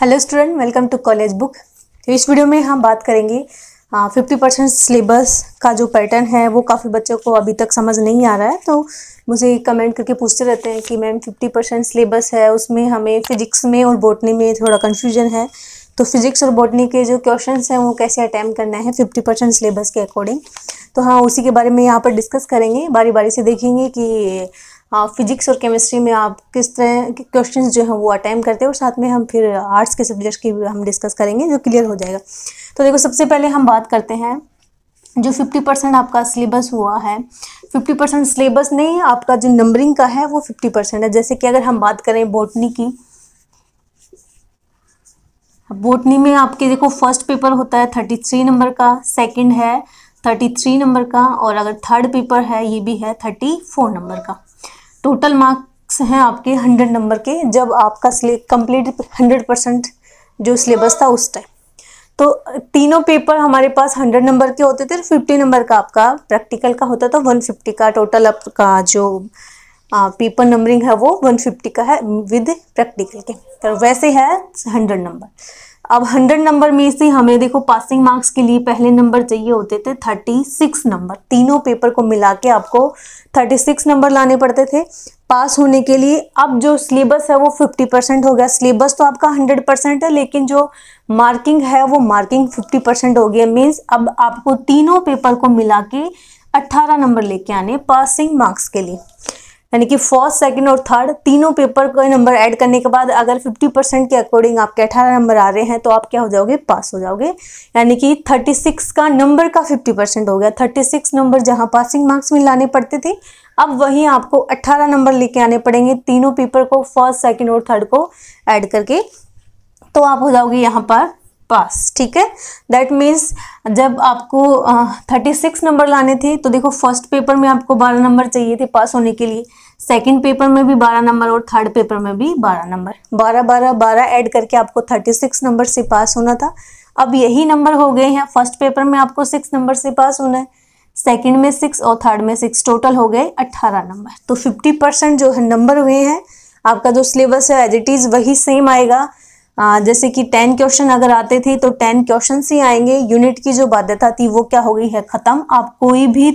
hello student welcome to college book इस video में हम बात करेंगे फिफ्टी परसेंट सिलेबस का जो पैटर्न है वो काफ़ी बच्चों को अभी तक समझ नहीं आ रहा है तो मुझे कमेंट करके पूछते रहते हैं कि मैम फिफ्टी परसेंट सिलेबस है उसमें हमें फिजिक्स में और बॉटनी में थोड़ा कन्फ्यूजन है तो फिजिक्स और बॉटनी के जो क्वेश्चन हैं वो कैसे अटैम्प्ट करना है फिफ्टी परसेंट सिलेबस के अकॉर्डिंग तो हाँ उसी के बारे में यहाँ पर डिस्कस करेंगे बारी बारी से देखेंगे कि फिजिक्स हाँ, और केमिस्ट्री में आप किस तरह के क्वेश्चन जो हैं वो अटैम्प करते हैं और साथ में हम फिर आर्ट्स के सब्जेक्ट की हम डिस्कस करेंगे जो क्लियर हो जाएगा तो देखो सबसे पहले हम बात करते हैं जो 50 परसेंट आपका सिलेबस हुआ है 50 परसेंट सिलेबस नहीं आपका जो नंबरिंग का है वो 50 परसेंट है जैसे कि अगर हम बात करें बोटनी की बोटनी में आपके देखो फर्स्ट पेपर होता है 33 नंबर का सेकंड है 33 नंबर का और अगर थर्ड पेपर है ये भी है 34 नंबर का टोटल मार्क्स हैं आपके हंड्रेड नंबर के जब आपका कंप्लीट हंड्रेड परसेंट जो सिलेबस था उस टाइम तो तीनों पेपर हमारे पास हंड्रेड नंबर के होते थे फिफ्टी नंबर का आपका प्रैक्टिकल का होता था वन फिफ्टी का टोटल आपका जो पेपर नंबरिंग है वो वन फिफ्टी का है विद प्रैक्टिकल के तो वैसे है हंड्रेड नंबर अब हंड्रेड नंबर में से हमें देखो पासिंग मार्क्स के लिए पहले नंबर चाहिए होते थे थर्टी सिक्स नंबर तीनों पेपर को मिला के आपको थर्टी सिक्स नंबर लाने पड़ते थे पास होने के लिए अब जो सिलेबस है वो फिफ्टी परसेंट हो गया सिलेबस तो आपका हंड्रेड परसेंट है लेकिन जो मार्किंग है वो मार्किंग फिफ्टी परसेंट हो गया मीन्स अब आपको तीनों पेपर को मिला के अट्ठारह नंबर लेके आने पासिंग मार्क्स के लिए यानी कि फर्स्ट सेकंड और थर्ड तीनों पेपर का नंबर ऐड करने के बाद अगर 50 परसेंट के अकॉर्डिंग आपके 18 नंबर आ रहे हैं तो आप क्या हो जाओगे पास हो जाओगे यानी कि 36 का नंबर का 50 परसेंट हो गया 36 नंबर जहां पासिंग मार्क्स में लाने पड़ते थे अब वहीं आपको 18 नंबर लेके आने पड़ेंगे तीनों पेपर को फर्स्ट सेकेंड और थर्ड को ऐड करके तो आप हो जाओगे यहाँ पर पास ठीक है दैट मीन्स जब आपको थर्टी सिक्स नंबर लाने थे तो देखो फर्स्ट पेपर में आपको बारह नंबर चाहिए थे पास होने के लिए सेकेंड पेपर में भी बारह नंबर और थर्ड पेपर में भी बारह नंबर बारह बारह बारह ऐड करके आपको थर्टी सिक्स नंबर से पास होना था अब यही नंबर हो गए हैं फर्स्ट पेपर में आपको सिक्स नंबर से पास होना है सेकेंड में सिक्स और थर्ड में सिक्स टोटल हो गए अट्ठारह नंबर तो फिफ्टी परसेंट जो है नंबर हुए हैं आपका जो सिलेबस है एज इट इज़ वही सेम आएगा जैसे कि टेन क्वेश्चन अगर आते थे तो टेन क्वेश्चन ही आएंगे यूनिट की जो बाध्यता थी वो क्या हो गई है ख़त्म आप कोई भी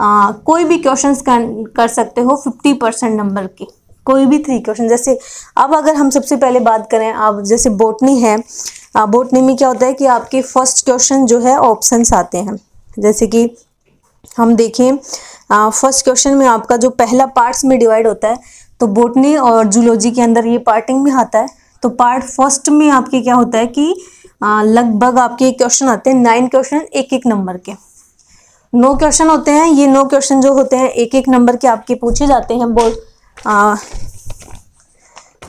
आ, कोई भी क्वेश्चंस कर, कर सकते हो फिफ्टी परसेंट नंबर के कोई भी थ्री क्वेश्चन जैसे अब अगर हम सबसे पहले बात करें आप जैसे बोटनी है बोटनी में क्या होता है कि आपके फर्स्ट क्वेश्चन जो है ऑप्शन आते हैं जैसे कि हम देखें फर्स्ट क्वेश्चन में आपका जो पहला पार्ट्स में डिवाइड होता है तो बोटनी और जूलॉजी के अंदर ये पार्टिंग में आता है तो पार्ट फर्स्ट में आपके क्या होता है कि लगभग आपके क्वेश्चन आते हैं नाइन क्वेश्चन एक एक नंबर के नो क्वेश्चन होते हैं ये नो क्वेश्चन जो होते हैं एक एक नंबर के आपके पूछे जाते हैं बोर्ड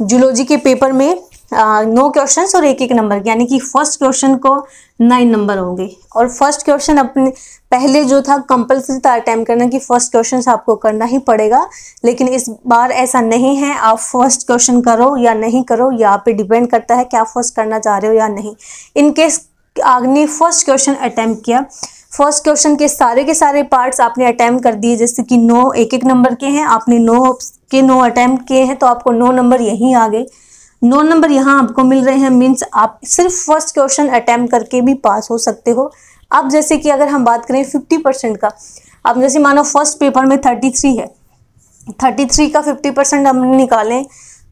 जूलॉजी के पेपर में नौ क्वेश्चन और एक एक नंबर यानी कि फर्स्ट क्वेश्चन को नाइन नंबर होंगे और फर्स्ट क्वेश्चन अपने पहले जो था कंपलसरी था अटैम्प करना कि फर्स्ट क्वेश्चन आपको करना ही पड़ेगा लेकिन इस बार ऐसा नहीं है आप फर्स्ट क्वेश्चन करो या नहीं करो या आप पे डिपेंड करता है कि आप फर्स्ट करना चाह रहे हो या नहीं इनकेस आपने फर्स्ट क्वेश्चन अटैम्प्ट किया फर्स्ट क्वेश्चन के सारे के सारे पार्ट्स आपने अटैम्प कर दिए जैसे कि नौ एक एक नंबर के हैं आपने नौ के नौ अटैम्प किए हैं तो आपको नौ नंबर यहीं आ गए नौ नंबर यहाँ आपको मिल रहे हैं मीन्स आप सिर्फ फर्स्ट क्वेश्चन अटैम्प्ट करके भी पास हो सकते हो अब जैसे कि अगर हम बात करें फिफ्टी परसेंट का अब जैसे मानो फर्स्ट पेपर में थर्टी थ्री है थर्टी थ्री का फिफ्टी परसेंट हम निकालें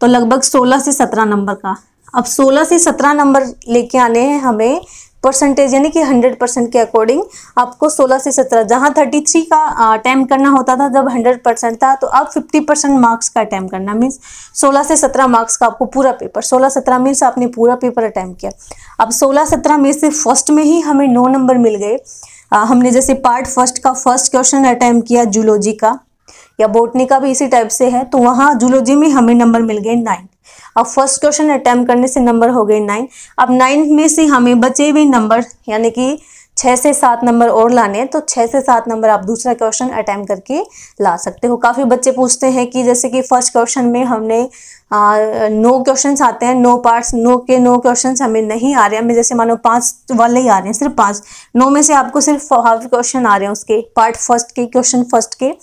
तो लगभग सोलह से सत्रह नंबर का अब सोलह से सत्रह नंबर लेके आने हैं हमें परसेंटेज यानी कि 100 परसेंट के अकॉर्डिंग आपको 16 से 17 जहां 33 का अटैम्प करना होता था जब 100 परसेंट था तो अब 50 परसेंट मार्क्स का अटैम्प करना मीन्स 16 से 17 मार्क्स का आपको पूरा पेपर 16 17 मीन्स आपने पूरा पेपर अटैम्प किया अब 16 17 में से फर्स्ट में ही हमें नौ नंबर मिल गए आ, हमने जैसे पार्ट फर्स्ट का फर्स्ट क्वेश्चन अटैम्प किया जूलॉजी का या बोटनी का भी इसी टाइप से है तो वहाँ जूलॉजी में हमें नंबर मिल गए नाइन अब फर्स्ट क्वेश्चन अटैम्प करने से नंबर हो गए नाइन अब नाइन में से हमें बचे हुए नंबर यानी कि छः से सात नंबर और लाने हैं तो छः से सात नंबर आप दूसरा क्वेश्चन अटैम्प करके ला सकते हो काफ़ी बच्चे पूछते हैं कि जैसे कि फर्स्ट क्वेश्चन में हमने आ, नो क्वेश्चन आते हैं नो पार्ट्स नो के नो क्वेश्चन हमें नहीं आ रहे हैं हमें जैसे मानो पांच वाले ही आ रहे हैं सिर्फ पांच नो में से आपको सिर्फ हाफ क्वेश्चन आ रहे हैं उसके पार्ट फर्स्ट के क्वेश्चन फर्स्ट के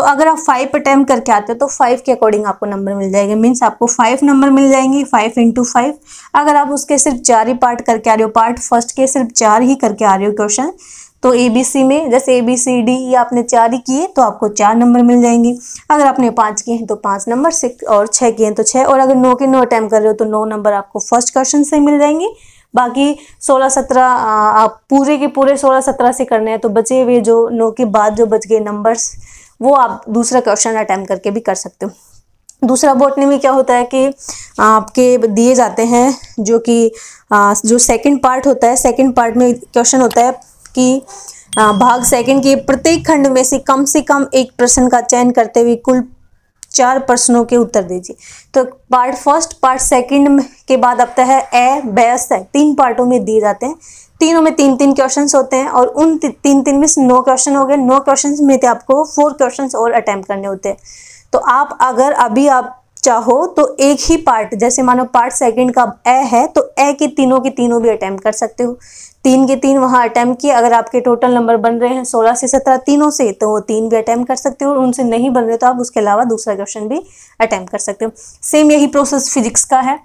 तो अगर आप फाइव अटैम्प करके आते हो तो फाइव के अकॉर्डिंग आपको नंबर मिल जाएंगे मीन्स आपको फाइव नंबर मिल जाएंगे फाइव इंटू फाइव अगर आप उसके सिर्फ चार ही पार्ट करके आ रहे हो पार्ट फर्स्ट के सिर्फ चार ही करके आ रहे हो क्वेश्चन तो ए बी सी में जैसे ए बी सी डी ये आपने चार ही किए तो आपको चार नंबर मिल जाएंगे अगर आपने पाँच किए हैं तो पाँच नंबर सिक्स और छः किए हैं तो छः और अगर नौ के नौ अटैम्प कर रहे हो तो नौ नंबर आपको फर्स्ट क्वेश्चन से मिल जाएंगे बाकी 16-17 आप पूरे के पूरे 16-17 से करने हैं तो बचे हुए जो नौ के बाद जो बच गए नंबर्स वो आप दूसरा क्वेश्चन अटैम्प करके भी कर सकते हो दूसरा बोटनी में क्या होता है कि आपके दिए जाते हैं जो कि जो सेकंड पार्ट होता है सेकंड पार्ट में क्वेश्चन होता है कि भाग सेकंड के प्रत्येक खंड में से कम से कम एक प्रश्न का चयन करते हुए कुल चार प्रश्नों के उत्तर दीजिए तो पार्ट फर्स्ट पार्ट सेकंड के बाद आता है ए बैस है तीन पार्टों में दिए जाते हैं तीनों में तीन तीन क्वेश्चन होते हैं और उन ती, तीन तीन में नौ क्वेश्चन हो गए नौ क्वेश्चन में थे आपको फोर क्वेश्चन और अटैम्प्ट करने होते हैं तो आप अगर अभी आप चाहो तो एक ही पार्ट जैसे मानो पार्ट सेकंड का ए है तो ए के तीनों के तीनों भी अटैम्प्ट कर सकते हो तीन के तीन वहाँ अटैम्प्ट किए अगर आपके टोटल नंबर बन रहे हैं सोलह से सत्रह तीनों से तो वो तीन भी अटैम्प्ट कर सकते हो और उनसे नहीं बन रहे तो आप उसके अलावा दूसरा क्वेश्चन भी अटैम्प्ट कर सकते हो सेम यही प्रोसेस फिजिक्स का है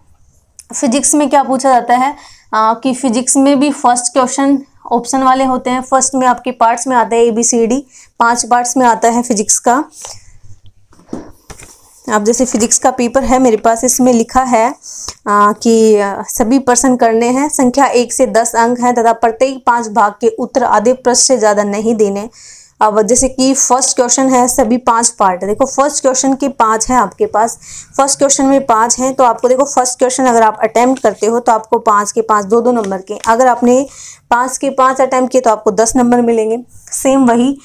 फिजिक्स में क्या पूछा जाता है आ, कि फिजिक्स में भी फर्स्ट क्वेश्चन ऑप्शन वाले होते हैं फर्स्ट में आपके पार्ट्स में आता है ए बी सी डी पाँच पार्ट्स में आता है फिजिक्स का अब जैसे फिजिक्स का पेपर है मेरे पास इसमें लिखा है आ, कि सभी प्रश्न करने हैं संख्या एक से दस अंक हैं तथा प्रत्येक पांच भाग के उत्तर आधे प्रश्न से ज़्यादा नहीं देने अब जैसे कि फर्स्ट क्वेश्चन है सभी पांच पार्ट देखो फर्स्ट क्वेश्चन के पांच हैं आपके पास फर्स्ट क्वेश्चन में पांच हैं तो आपको देखो फर्स्ट क्वेश्चन अगर आप अटैम्प्ट करते हो तो आपको पांच के पांच दो दो नंबर के अगर आपने पांच के पांच अटैम्प्ट किए तो आपको दस नंबर मिलेंगे सेम वही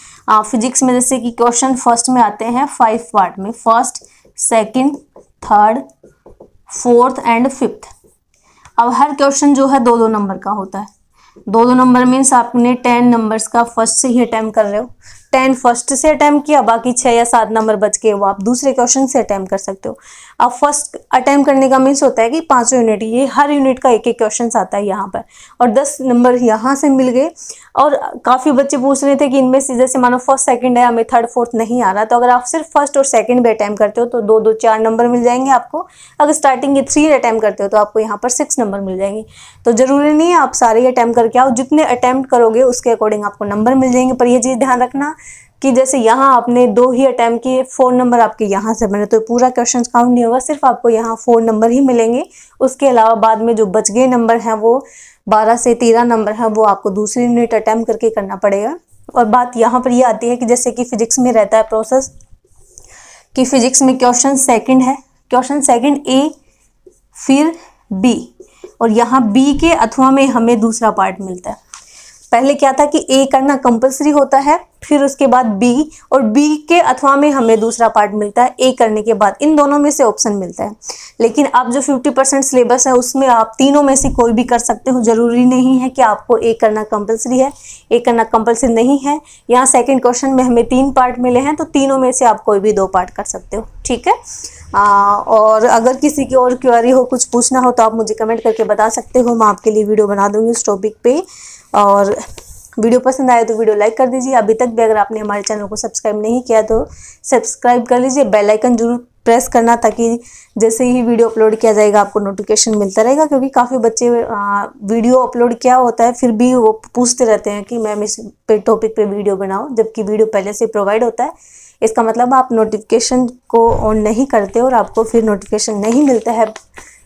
फिजिक्स में जैसे कि क्वेश्चन फर्स्ट में आते हैं फाइव पार्ट में first second, third fourth and fifth अब हर क्वेश्चन जो है दो दो नंबर का होता है दो दो नंबर मीन्स आपने टेन नंबर्स का फर्स्ट से ही अटैम्प्ट कर रहे हो टेन फर्स्ट से अटैम्प्ट किया बाकी छः या सात नंबर बच के वो आप दूसरे क्वेश्चन से अटैम्प्ट कर सकते हो अब फर्स्ट अटैम्प्ट करने का मीन्स होता है कि सौ यूनिट ये हर यूनिट का एक एक क्वेश्चन आता है यहाँ पर और दस नंबर यहाँ से मिल गए और काफ़ी बच्चे पूछ रहे थे कि इनमें से जैसे मानो फर्स्ट सेकेंड है हमें थर्ड फोर्थ नहीं आ रहा तो अगर आप सिर्फ फर्स्ट और सेकेंड भी अटैम्प्ट करते हो तो दो दो चार नंबर मिल जाएंगे आपको अगर स्टार्टिंग के थ्री अटैम्प्ट करते हो तो आपको यहाँ पर सिक्स नंबर मिल जाएंगे तो ज़रूरी नहीं है आप सारे अटैम्प्ट करके आओ जितने अटैम्प्ट करोगे उसके अकॉर्डिंग आपको नंबर मिल जाएंगे पर यह चीज़ ध्यान रखना कि जैसे यहाँ आपने दो ही अटैम्प्ट किए फ़ोन नंबर आपके यहाँ से बने तो पूरा क्वेश्चन काउंट नहीं होगा सिर्फ आपको यहाँ फ़ोन नंबर ही मिलेंगे उसके अलावा बाद में जो बच गए नंबर हैं वो बारह से तेरह नंबर हैं वो आपको दूसरी यूनिट अटैम्प्ट करके करना पड़ेगा और बात यहाँ पर ये यह आती है कि जैसे कि फिजिक्स में रहता है प्रोसेस कि फिजिक्स में क्वेश्चन सेकंड है क्वेश्चन सेकंड ए फिर बी और यहाँ बी के अथवा में हमें दूसरा पार्ट मिलता है पहले क्या था कि ए करना कंपलसरी होता है फिर उसके बाद बी और बी के अथवा में हमें दूसरा पार्ट मिलता है ए करने के बाद इन दोनों में से ऑप्शन मिलता है लेकिन अब जो 50 परसेंट सिलेबस है उसमें आप तीनों में से कोई भी कर सकते हो जरूरी नहीं है कि आपको ए करना कंपलसरी है ए करना कंपलसरी नहीं है यहाँ सेकेंड क्वेश्चन में हमें तीन पार्ट मिले हैं तो तीनों में से आप कोई भी दो पार्ट कर सकते हो ठीक है आ, और अगर किसी की और क्वारी हो कुछ पूछना हो तो आप मुझे कमेंट करके बता सकते हो मैं आपके लिए वीडियो बना दूंगी उस टॉपिक पर और वीडियो पसंद आए तो वीडियो लाइक कर दीजिए अभी तक भी अगर आपने हमारे चैनल को सब्सक्राइब नहीं किया तो सब्सक्राइब कर लीजिए बेल आइकन जरूर प्रेस करना ताकि जैसे ही वीडियो अपलोड किया जाएगा आपको नोटिफिकेशन मिलता रहेगा क्योंकि काफ़ी बच्चे आ, वीडियो अपलोड किया होता है फिर भी वो पूछते रहते हैं कि मैम इस पे टॉपिक पे वीडियो बनाओ जबकि वीडियो पहले से प्रोवाइड होता है इसका मतलब आप नोटिफिकेशन को ऑन नहीं करते और आपको फिर नोटिफिकेशन नहीं मिलता है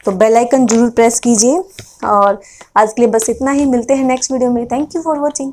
तो बेल आइकन जरूर प्रेस कीजिए और आज के लिए बस इतना ही मिलते हैं नेक्स्ट वीडियो में थैंक यू फॉर वॉचिंग